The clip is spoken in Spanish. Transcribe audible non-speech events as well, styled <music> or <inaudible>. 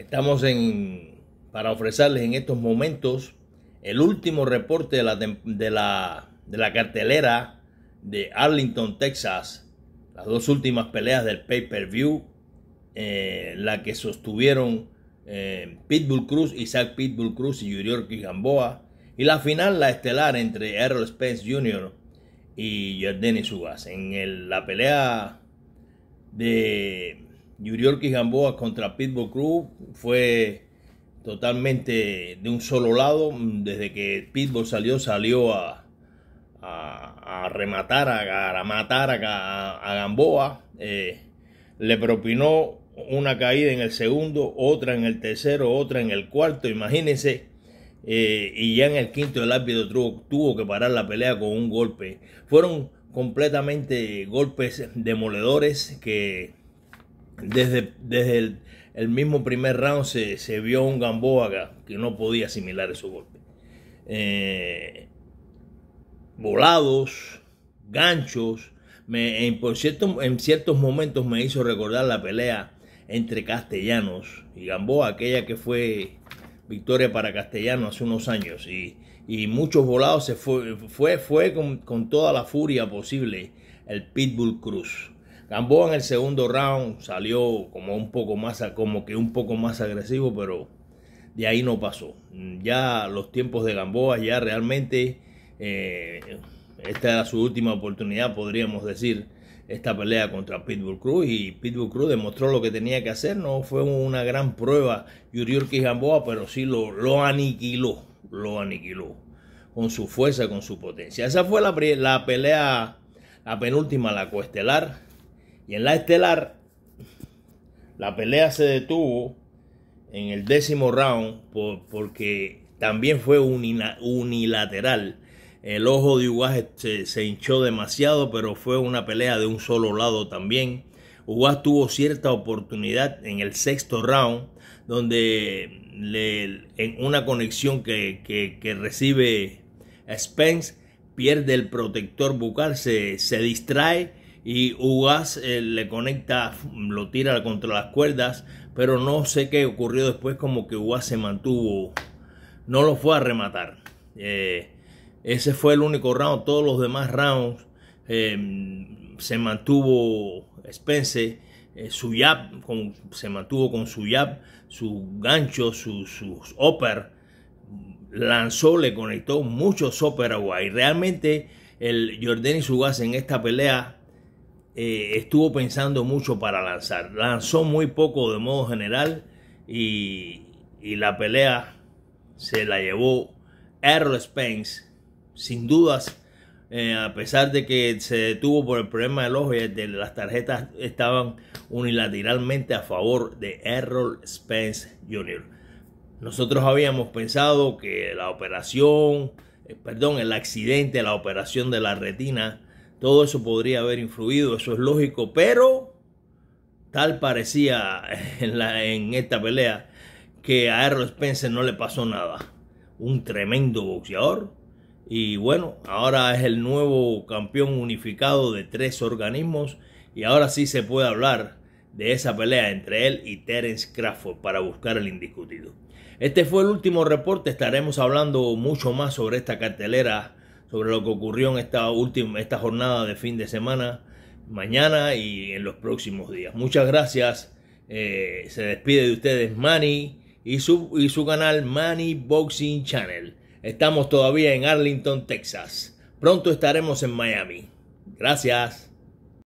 Estamos en, para ofrecerles en estos momentos el último reporte de la, de la, cartelera de Arlington, Texas. Las dos últimas peleas del pay-per-view, eh, la que sostuvieron eh, Pitbull Cruz, Isaac Pitbull Cruz y Yuriorki Gamboa. Y la final, la estelar entre Errol Spence Jr. y Jordani Sugas. En la pelea de y Gamboa contra Pitbull Cruz fue totalmente de un solo lado. Desde que Pitbull salió, salió a, rematar, a, matar a, Gamboa. Eh, le propinó una caída en el segundo, otra en el tercero, otra en el cuarto, imagínense. Eh, y ya en el quinto el árbitro tuvo que parar la pelea con un golpe. Fueron completamente golpes demoledores que desde, el, mismo primer round se, se vio un Gamboa que no podía asimilar esos golpes. Eh, volados, ganchos. en, por cierto, en ciertos momentos me hizo recordar la pelea entre Castellanos y Gamboa, aquella que fue victoria para Castellanos hace unos años. Y, muchos volados se fue, fue, con, con toda la furia posible el Pitbull Cruz. Gamboa en el segundo round salió como un poco más, como que un poco más agresivo, pero de ahí no pasó. Ya los tiempos de Gamboa ya realmente eh, esta era su última oportunidad, podríamos decir, esta pelea contra Pitbull Cruz y Pitbull Cruz demostró lo que tenía que hacer. No fue una gran prueba Yuriorkis Gamboa, pero sí lo, aniquiló, lo aniquiló con su fuerza, con su potencia. Esa fue la, pelea, la penúltima, la cuestelar. Y en la estelar, la pelea se detuvo en el décimo round porque también fue unilateral. El ojo de Ugas se, hinchó demasiado, pero fue una pelea de un solo lado también. Ugas tuvo cierta oportunidad en el sexto round, donde en una conexión que, recibe Spence pierde el protector bucal, se, se distrae y Ugas eh, le conecta, lo tira contra las cuerdas, pero no sé qué ocurrió después, como que Ugas se mantuvo, no lo fue a rematar. Eh, ese fue el único round, todos los demás rounds em, se mantuvo Spence, eh, su jab, se mantuvo con su jab, su gancho, su, sus upper, lanzó, le conectó muchos upper a Ugas y realmente el y Ugas en esta pelea eh, estuvo pensando mucho para lanzar. Lanzó muy poco de modo general y, y la pelea se la llevó Errol Spence, sin dudas. Eh, a pesar de que se detuvo por el problema del ojo y de las tarjetas estaban unilateralmente a favor de Errol Spence Jr. Nosotros habíamos pensado que la operación, eh, perdón, el accidente, la operación de la retina todo eso podría haber influido, eso es lógico, pero tal parecía <laughs> en, la, esta pelea que a Errol Spencer no le pasó nada. Un tremendo boxeador. Y bueno, ahora es el nuevo campeón unificado de tres organismos. Y ahora sí se puede hablar de esa pelea entre él y Terence Crawford para buscar el indiscutido. Este fue el último reporte. Estaremos hablando mucho más sobre esta cartelera sobre lo que ocurrió en esta última esta jornada de fin de semana, mañana y en los próximos días. Muchas gracias. Eh, se despide de ustedes Manny y su, y su canal Manny Boxing Channel. Estamos todavía en Arlington, Texas. Pronto estaremos en Miami. Gracias.